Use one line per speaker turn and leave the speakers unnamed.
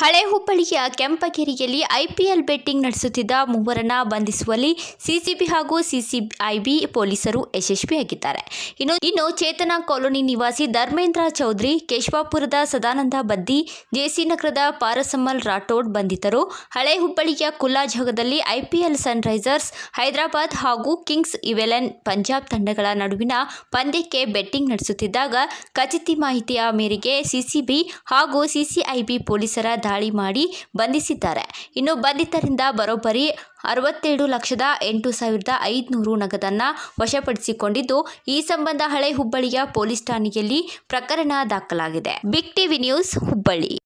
ಹಳೆ ಹುಬ್ಬಳ್ಳಿಯ ಕೆಂಪಗೇರಿಯಲ್ಲಿ IPL betting ನಡೆಸುತ್ತಿದ್ದ ಮೂವರನ್ನ ಬಂಧಿಸುವಲ್ಲಿ ಸಿಸಿಬಿ ಹಾಗೂ ಸಿಸಿಐಬಿ ಪೊಲೀಸರು ಯಶಸ್ವಿಯಾಗಿದ್ದಾರೆ ಇನ್ನು ಇನ್ನು ಚೇತನ ಕಾಲೋನಿ ನಿವಾಸಿ ಧರ್ಮೇಂದ್ರ ಚೌಧರಿ ಕೇಶವಾಪುರದ ಸದಾನಂದ ಬದ್ದಿ ನಗರದ ಪಾರಸಮ್ಮಲ್ ರಾಠೋಡ್ ಬಂಧಿತರು ಹಳೆ ಹುಬ್ಬಳ್ಳಿಯ ಕುಲ್ಲಾ ಜಾಗದಲ್ಲಿ ಐಪಿಎಲ್ ಸನ್ರೈಸರ್ಸ್ ಹೈದರಾಬಾದ್ ಹಾಗೂ ಕಿಂಗ್ಸ್ ಇವೆಲೆನ್ ಪಂಜಾಬ್ ತಂಡಗಳ ನಡುವಿನ ಪಂದ್ಯಕ್ಕೆ ಬೆಟ್ಟಿಂಗ್ ನಡೆಸುತ್ತಿದ್ದಾಗ ಖಚಿತ ಮಾಹಿತಿಯ ಮೇರೆಗೆ ಸಿಸಿಬಿ ಹಾಗೂ ಸಿಸಿಐಬಿ ಪೊಲೀಸರ ದಾಳಿ ಮಾಡಿ ಬಂಧಿಸಿದ್ದಾರೆ ಇನ್ನು ಬಂಧಿತರಿಂದ ಬರೋಬ್ಬರಿ ಅರವತ್ತೇಳು ಲಕ್ಷದ ಎಂಟು ಸಾವಿರದ ಐದುನೂರು ನಗದನ್ನು ವಶಪಡಿಸಿಕೊಂಡಿದ್ದು ಈ ಸಂಬಂಧ ಹಳೆ ಹುಬ್ಬಳ್ಳಿಯ ಪೊಲೀಸ್ ಠಾಣೆಯಲ್ಲಿ ಪ್ರಕರಣ ದಾಖಲಾಗಿದೆ ಬಿಗ್ ಟಿವಿ ನ್ಯೂಸ್ ಹುಬ್ಬಳ್ಳಿ